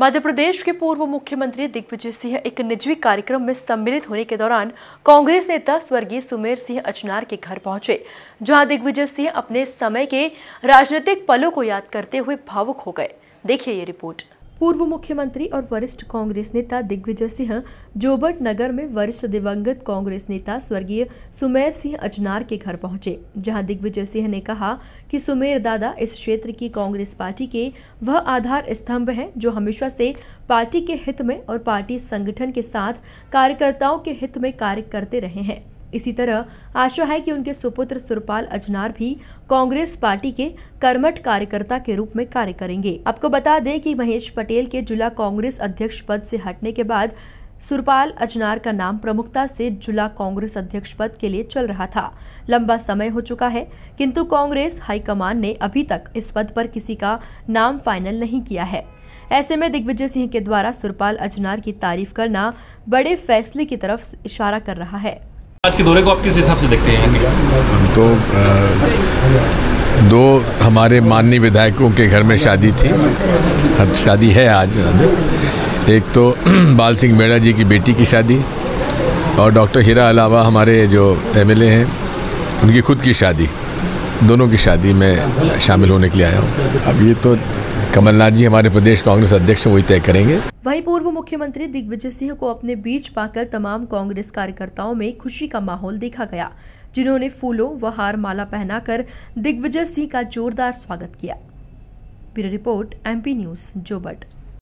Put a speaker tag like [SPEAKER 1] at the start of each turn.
[SPEAKER 1] मध्य प्रदेश के पूर्व मुख्यमंत्री दिग्विजय सिंह एक निजी कार्यक्रम में सम्मिलित होने के दौरान कांग्रेस नेता स्वर्गीय सुमेर सिंह अचनार के घर पहुंचे जहां दिग्विजय सिंह अपने समय के राजनीतिक पलों को याद करते हुए भावुक हो गए देखिए ये रिपोर्ट पूर्व मुख्यमंत्री और वरिष्ठ कांग्रेस नेता दिग्विजय सिंह जोबट नगर में वरिष्ठ दिवंगत कांग्रेस नेता स्वर्गीय सुमेर सिंह अजनार के घर पहुंचे जहां दिग्विजय सिंह ने कहा कि सुमेर दादा इस क्षेत्र की कांग्रेस पार्टी के वह आधार स्तंभ हैं जो हमेशा से पार्टी के हित में और पार्टी संगठन के साथ कार्यकर्ताओं के हित में कार्य करते रहे हैं इसी तरह आशा है कि उनके सुपुत्र सुरपाल अजनार भी कांग्रेस पार्टी के कर्मठ कार्यकर्ता के रूप में कार्य करेंगे आपको बता दें कि महेश पटेल के जिला कांग्रेस अध्यक्ष पद से हटने के बाद सुरपाल अजनार का नाम प्रमुखता से जिला कांग्रेस अध्यक्ष पद के लिए चल रहा था लंबा समय हो चुका है किंतु कांग्रेस हाईकमान ने अभी तक इस पद पर किसी का नाम फाइनल नहीं किया है ऐसे में दिग्विजय सिंह के द्वारा सुरपाल अजनार की तारीफ करना बड़े फैसले की तरफ इशारा कर रहा है
[SPEAKER 2] आज के दौरे को आप किस हिसाब से देखते हैं
[SPEAKER 3] तो दो हमारे माननीय विधायकों के घर में शादी थी शादी है आज एक तो बाल सिंह मेड़ा जी की बेटी की शादी और डॉक्टर हीरा अलावा हमारे जो एमएलए हैं उनकी खुद की शादी दोनों की शादी में शामिल होने के लिए आया हूँ अब ये तो कमलनाथ जी हमारे प्रदेश कांग्रेस अध्यक्ष वही तय करेंगे
[SPEAKER 1] वहीं पूर्व मुख्यमंत्री दिग्विजय सिंह को अपने बीच पाकर तमाम कांग्रेस कार्यकर्ताओं में खुशी का माहौल देखा गया जिन्होंने फूलों व हार माला पहनाकर दिग्विजय सिंह का जोरदार स्वागत किया bureau report MP news Jobat